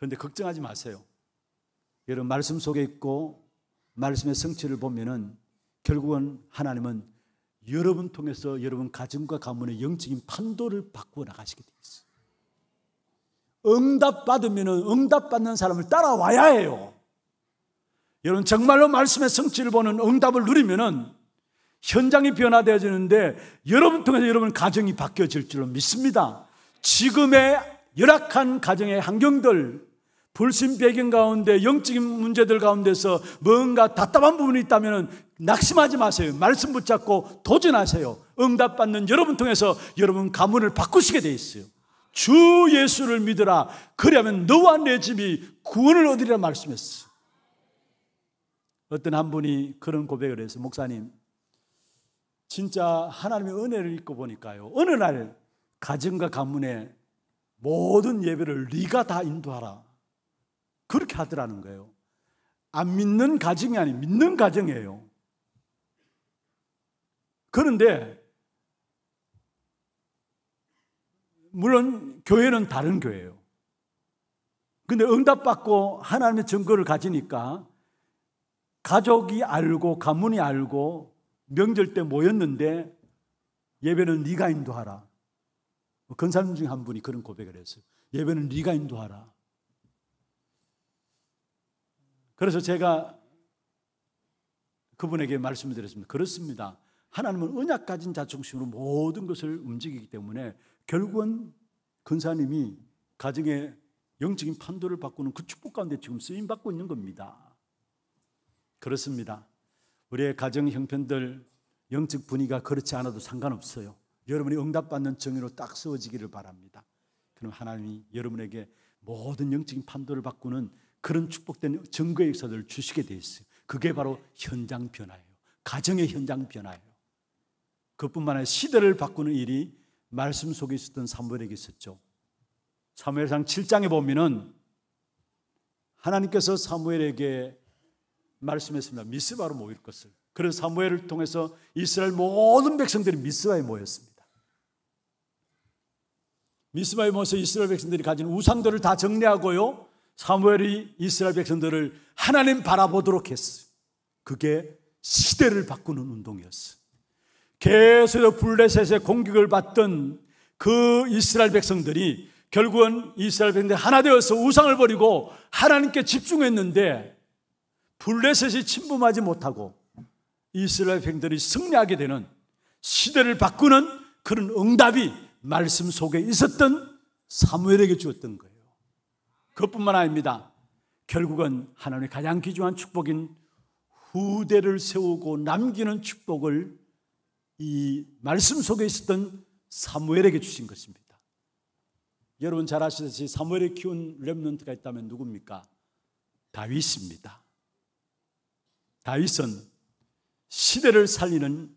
그런데 걱정하지 마세요. 여러분 말씀 속에 있고 말씀의 성취를 보면은 결국은 하나님은 여러분 통해서 여러분 가정과 가문의 영적인 판도를 바꾸어 나가시게 되있어 응답 받으면은 응답 받는 사람을 따라와야 해요. 여러분 정말로 말씀의 성취를 보는 응답을 누리면은 현장이 변화되어지는데 여러분 통해서 여러분 가정이 바뀌어질 줄로 믿습니다. 지금의 열악한 가정의 환경들 불신 배경 가운데 영적인 문제들 가운데서 뭔가 답답한 부분이 있다면 낙심하지 마세요. 말씀 붙잡고 도전하세요. 응답받는 여러분 통해서 여러분 가문을 바꾸시게 돼 있어요. 주 예수를 믿으라. 그리하면 너와 내 집이 구원을 얻으리라 말씀했어 어떤 한 분이 그런 고백을 해서 목사님 진짜 하나님의 은혜를 입고 보니까요. 어느 날 가정과 가문의 모든 예배를 네가 다 인도하라. 그렇게 하더라는 거예요. 안 믿는 가정이 아닌 믿는 가정이에요. 그런데 물론 교회는 다른 교회예요. 근데 응답받고 하나님의 증거를 가지니까 가족이 알고 가문이 알고 명절 때 모였는데 예배는 네가 인도하라. 뭐 근 사람 중에 한 분이 그런 고백을 했어요. 예배는 네가 인도하라. 그래서 제가 그분에게 말씀을 드렸습니다. 그렇습니다. 하나님은 언약 가진 자 중심으로 모든 것을 움직이기 때문에 결국은 근사님이 가정의 영적인 판도를 바꾸는 그 축복 가운데 지금 쓰임 받고 있는 겁니다. 그렇습니다. 우리의 가정 형편들 영적 분위기가 그렇지 않아도 상관없어요. 여러분이 응답받는 정의로 딱 세워지기를 바랍니다. 그럼 하나님이 여러분에게 모든 영적인 판도를 바꾸는 그런 축복된 증거의 역사들을 주시게 돼 있어요. 그게 바로 현장 변화예요. 가정의 현장 변화예요. 그뿐만 아니라 시대를 바꾸는 일이 말씀 속에 있었던 사무엘에게 있었죠. 사무엘상 7장에 보면은 하나님께서 사무엘에게 말씀했습니다. 미스바로 모일 것을. 그런 사무엘을 통해서 이스라엘 모든 백성들이 미스바에 모였습니다. 미스바에 모여서 이스라엘 백성들이 가진 우상들을 다 정리하고요. 사무엘이 이스라엘 백성들을 하나님 바라보도록 했어. 그게 시대를 바꾸는 운동이었어. 계속해서 블레셋의 공격을 받던 그 이스라엘 백성들이 결국은 이스라엘 백성들이 하나 되어서 우상을 버리고 하나님께 집중했는데 블레셋이 침범하지 못하고 이스라엘 백성들이 승리하게 되는 시대를 바꾸는 그런 응답이 말씀 속에 있었던 사무엘에게 주었던 거예요. 그것뿐만 아닙니다. 결국은 하나님의 가장 귀중한 축복인 후대를 세우고 남기는 축복을 이 말씀 속에 있었던 사무엘에게 주신 것입니다. 여러분 잘 아시듯이 사무엘이 키운 렘넌트가 있다면 누굽니까? 다윗입니다. 다윗은 시대를 살리는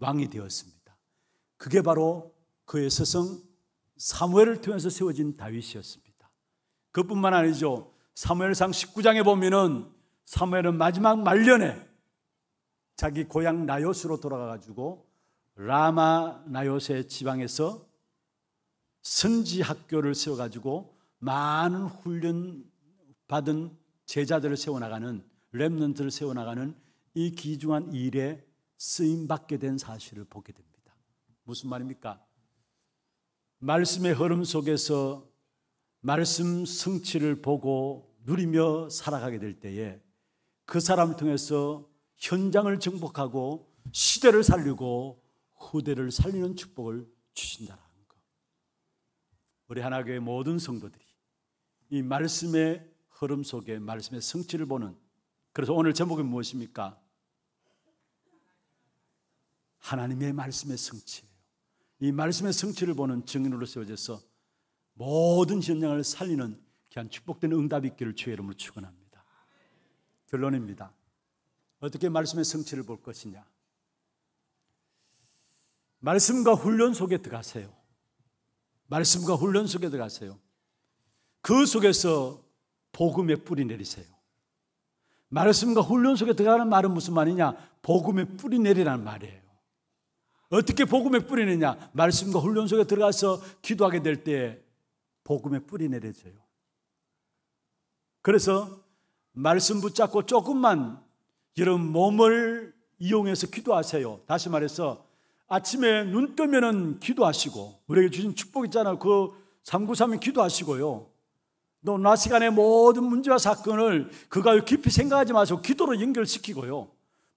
왕이 되었습니다. 그게 바로 그의 서승 사무엘을 통해서 세워진 다윗이었습니다. 그뿐만 아니죠. 사무엘상 19장에 보면은 사무엘은 마지막 말년에 자기 고향 나요스로 돌아가 가지고 라마 나요스의 지방에서 선지 학교를 세워 가지고 많은 훈련 받은 제자들을 세워 나가는 렘넌트를 세워 나가는 이 귀중한 일에 쓰임 받게 된 사실을 보게 됩니다. 무슨 말입니까? 말씀의 흐름 속에서 말씀 성취를 보고 누리며 살아가게 될 때에 그 사람을 통해서 현장을 정복하고 시대를 살리고 후대를 살리는 축복을 주신다라는 것. 우리 하나교회 모든 성도들이 이 말씀의 흐름 속에 말씀의 성취를 보는 그래서 오늘 제목이 무엇입니까? 하나님의 말씀의 성취예요. 이 말씀의 성취를 보는 증인으로 세워져서 모든 현장을 살리는 귀한 축복된 응답이 있기를 주의 이름으로 축원합니다. 결론입니다. 어떻게 말씀의 성취를 볼 것이냐? 말씀과 훈련 속에 들어가세요. 말씀과 훈련 속에 들어가세요. 그 속에서 복음의 뿌리 내리세요. 말씀과 훈련 속에 들어가는 말은 무슨 말이냐? 복음의 뿌리 내리라는 말이에요. 어떻게 복음의 뿌리 내냐? 말씀과 훈련 속에 들어가서 기도하게 될때 복음의 뿌리 내려져요. 그래서 말씀 붙잡고 조금만 여러분 몸을 이용해서 기도하세요. 다시 말해서 아침에 눈 뜨면은 기도하시고 우리에게 주신 축복 있잖아요. 그 393에 기도하시고요. 또낮 시간에 모든 문제와 사건을 그가 깊이 생각하지 마시고 기도로 연결시키고요.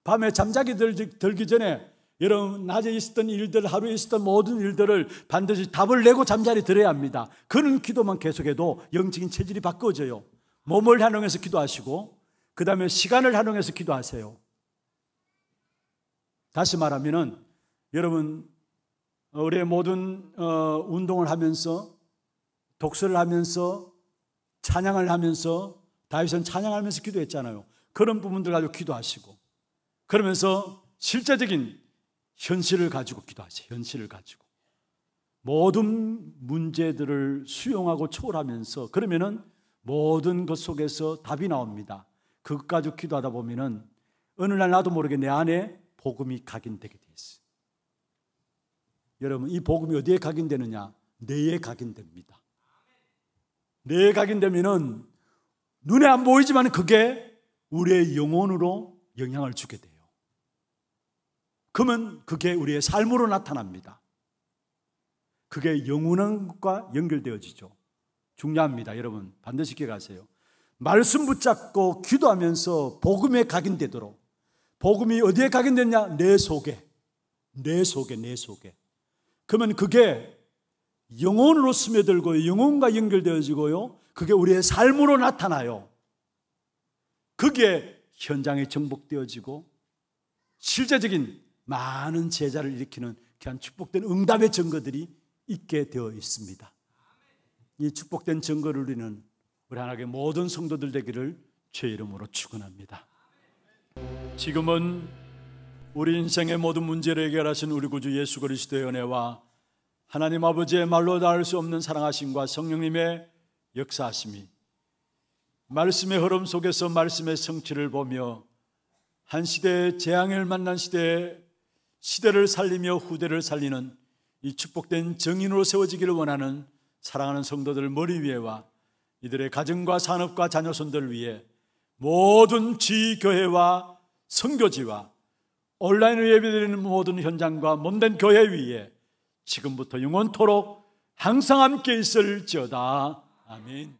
밤에 잠자기 들기 전에 여러분, 낮에 있었던 일들, 하루에 있었던 모든 일들을 반드시 답을 내고 잠자리 들어야 합니다. 그런 기도만 계속해도 영적인 체질이 바꿔져요. 몸을 한용해서 기도하시고, 그 다음에 시간을 한용해서 기도하세요. 다시 말하면 여러분, 우리의 모든, 어, 운동을 하면서, 독서를 하면서, 찬양을 하면서, 다윗은 찬양하면서 기도했잖아요. 그런 부분들 가지고 기도하시고, 그러면서 실제적인 현실을 가지고 기도하세요. 현실을 가지고. 모든 문제들을 수용하고 초월하면서 그러면은 모든 것 속에서 답이 나옵니다. 그것 가지고 기도하다 보면은 어느 날 나도 모르게 내 안에 복음이 각인되게 되어 있어요. 여러분, 이 복음이 어디에 각인되느냐? 뇌에 각인됩니다. 뇌에 각인되면은 눈에 안 보이지만 그게 우리의 영혼으로 영향을 주게 돼요. 그러면 그게 우리의 삶으로 나타납니다. 그게 영원한 과 연결되어지죠. 중요합니다. 여러분, 반드시 기억하세요. 말씀 붙잡고 기도하면서 복음에 각인되도록. 복음이 어디에 각인됐냐? 내 속에. 내 속에, 내 속에. 그러면 그게 영혼으로 스며들고 영혼과 연결되어지고요. 그게 우리의 삶으로 나타나요. 그게 현장에 정복되어지고 실제적인 많은 제자를 일으키는 귀한 축복된 응답의 증거들이 있게 되어 있습니다. 이 축복된 증거를 우리는 우리 하나님의 모든 성도들 되기를 죄 이름으로 축원합니다. 지금은 우리 인생의 모든 문제를 해결하신 우리 구주 예수 그리스도의 은혜와 하나님 아버지의 말로 닿을 수 없는 사랑하심과 성령님의 역사하심이 말씀의 흐름 속에서 말씀의 성취를 보며 한 시대의 재앙을 만난 시대에 시대를 살리며 후대를 살리는 이 축복된 정인으로 세워지기를 원하는 사랑하는 성도들 머리 위에와 이들의 가정과 산업과 자녀손들 위해 모든 지교회와 선교지와 온라인을 예배드리는 모든 현장과 몸된 교회 위에 지금부터 영원토록 항상 함께 있을지어다. 아멘.